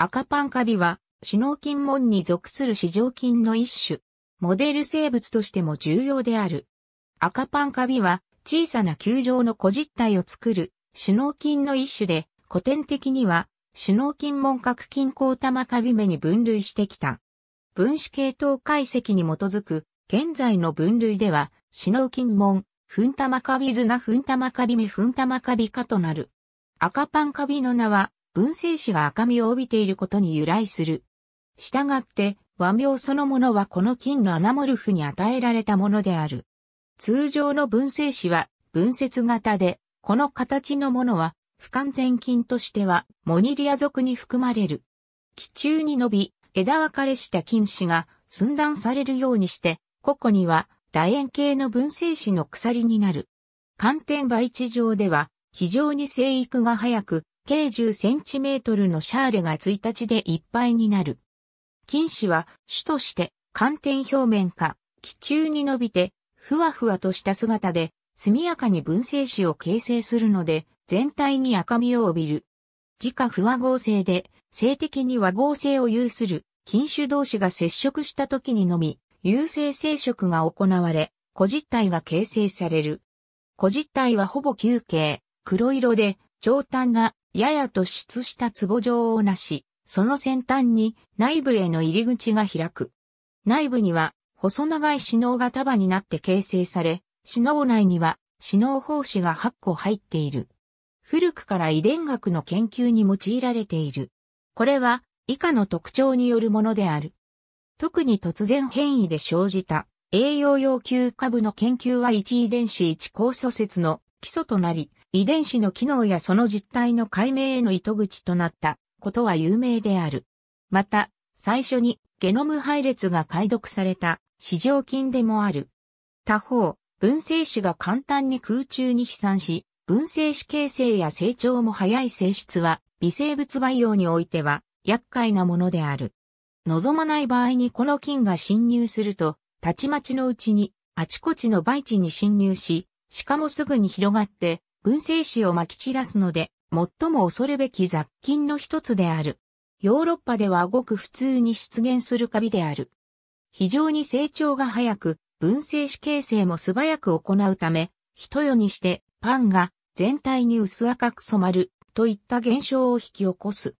赤パンカビは、死脳筋門に属する市場菌の一種。モデル生物としても重要である。赤パンカビは、小さな球状の小実体を作る、死脳筋の一種で、古典的には、死脳筋門核筋高玉カビ目に分類してきた。分子系統解析に基づく、現在の分類では、死脳筋門、タ玉カビズナタ玉カビ目タ玉カビ科となる。赤パンカビの名は、文政史が赤みを帯びていることに由来する。従って、和名そのものはこの金のアナモルフに与えられたものである。通常の文政史は文節型で、この形のものは不完全菌としてはモニリア属に含まれる。気中に伸び、枝分かれした菌糸が寸断されるようにして、ここには楕円形の文政史の鎖になる。寒天培地上では非常に生育が早く、計 10cm のシャーレが1日でいっぱいになる。菌糸は種として寒天表面か気中に伸びてふわふわとした姿で速やかに分生子を形成するので全体に赤みを帯びる。自家不和合成で性的に和合成を有する菌種同士が接触した時にのみ有性生殖が行われ個実体が形成される。個実体はほぼ球形、黒色で、長端がやや突出した壺状をなし、その先端に内部への入り口が開く。内部には細長い死脳が束になって形成され、死脳内には死脳胞子が8個入っている。古くから遺伝学の研究に用いられている。これは以下の特徴によるものである。特に突然変異で生じた栄養要求株の研究は1遺伝子1酵素説の基礎となり、遺伝子の機能やその実態の解明への糸口となったことは有名である。また、最初にゲノム配列が解読された市場菌でもある。他方、分生子が簡単に空中に飛散し、分生子形成や成長も早い性質は、微生物培養においては厄介なものである。望まない場合にこの菌が侵入すると、たちまちのうちにあちこちの培地に侵入し、しかもすぐに広がって群生種を撒き散らすので、最も恐るべき雑菌の一つである。ヨーロッパではごく普通に出現するカビである。非常に成長が早く、分生子形成も素早く行うため、一夜にしてパンが全体に薄赤く染まるといった現象を引き起こす。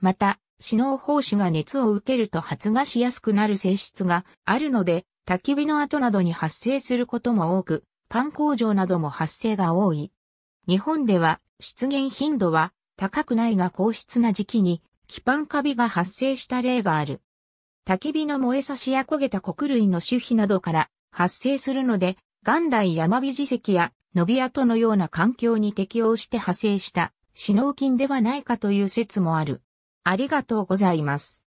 また、死脳胞子が熱を受けると発芽しやすくなる性質があるので、焚き火の後などに発生することも多く、パン工場なども発生が多い。日本では出現頻度は高くないが硬質な時期に基ンカビが発生した例がある。焚き火の燃えさしや焦げた穀類の種皮などから発生するので、元来山火磁石や伸び跡のような環境に適応して派生した死脳菌ではないかという説もある。ありがとうございます。